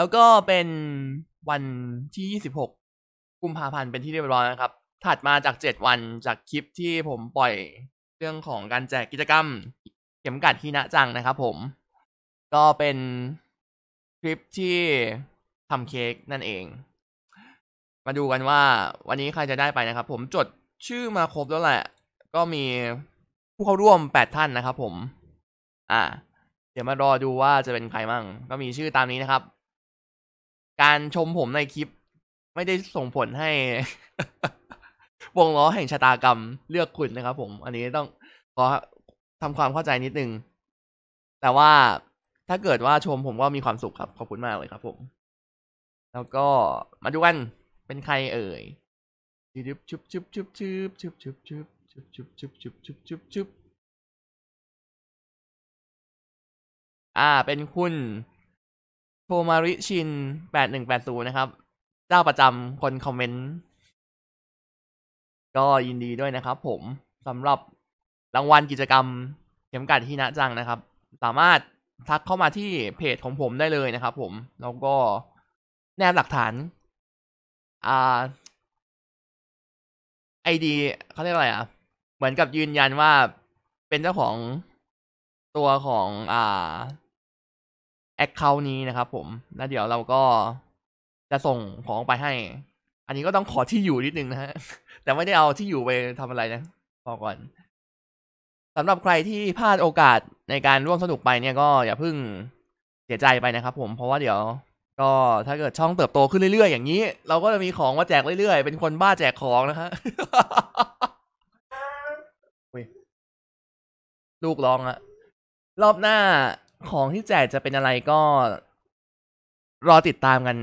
แล้วก็เป็นวันที่26กุมภาพันธ์เป็นที่เรียบร้อยนะครับ ถัดมาจาก 7 วันจากคลิปที่ผมปล่อยเรื่องของการแจกกิจกรรม เข็มกัดที่นะจังนะครับผม ก็เป็นคลิปที่ทำเค้กนั่นเอง มาดูกันว่า วันนี้ใครจะได้ไปนะครับผมจดชื่อมาครบแล้วแหละ ก็มีผู้เข้าร่วม8ท่านนะครับผมอ่าเดี๋ยวมารอดูว่าจะเป็น ใคร มั่งก็มีชื่อตามนี้นะครับการชมผมใน คลิป ไม่ได้ส่งผลให้วงล้อแห่งชะตากรรมเลือกคุณนะครับผม อันนี้ต้องขอทำความเข้าใจนิดนึงแต่ว่าถ้าเกิดว่าชมผมก็มีความสุขครับ ขอบคุณมากเลย ครับผม แล้วก็มาดูกันเป็นใครเอ่ยชุบชุบชุบชุบชุบชุบชุบชุบชุบชุบชุบชุบชุบชุบชุบอ่าเป็นคุณโทมาริชินแปดหนึ่งแปดศูนย์นะครับ เจ้าประจำคนคอมเมนต์ ก็ยินดีด้วยนะครับผม สำหรับรางวัลกิจกรรมเข็มกัดที่นะจังนะครับ สามารถทักเข้ามาที่เพจของผมได้เลยนะครับผม แล้วก็แนบหลักฐาน อ่า ไอดีเขาเรียกอะไรอ่ะ เหมือนกับยืนยันว่าเป็นเจ้าของตัวของ อ่าอคเคาท์นี้นะครับผม แล้วเดี๋ยวเราก็จะส่งของไปให้ อันนี้ก็ต้องขอที่อยู่นิดนึงนะฮะ แต่ไม่ได้เอาที่อยู่ไปทำอะไรนะบอกก่อน สำหรับใครที่พลาดโอกาสในการร่วมสนุกไปเนี่ยก็อย่าเพิ่งเสียใจไปนะครับผม เพราะว่าเดี๋ยว ก็ถ้าเกิดช่องเติบโตขึ้นเรื่อย ๆ อย่างนี้ เราก็จะมีของมาแจกเรื่อยๆ เป็นคนบ้าแจกของนะฮะลูกร้องอะรอบหน้าของที่แจกจะเป็นอะไรก็ รอติดตามกัน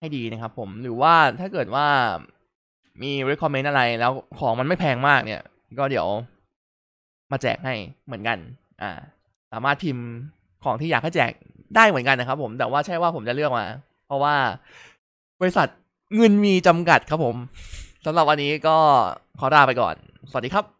ให้ดีนะครับผมหรือว่าถ้าเกิดว่ามี recommend อะไรแล้วของมันไม่แพงมากเนี่ย ก็เดี๋ยว มาแจกให้เหมือนกัน อ่า สามารถพิมพ์ของที่อยากให้แจกได้เหมือนกันนะครับผม แต่ว่าใช่ว่าผมจะเลือกมาเพราะว่าบริษัทเงินมีจำกัดครับผมสำหรับวันนี้ก็ขอลาไปก่อน สวัสดีครับ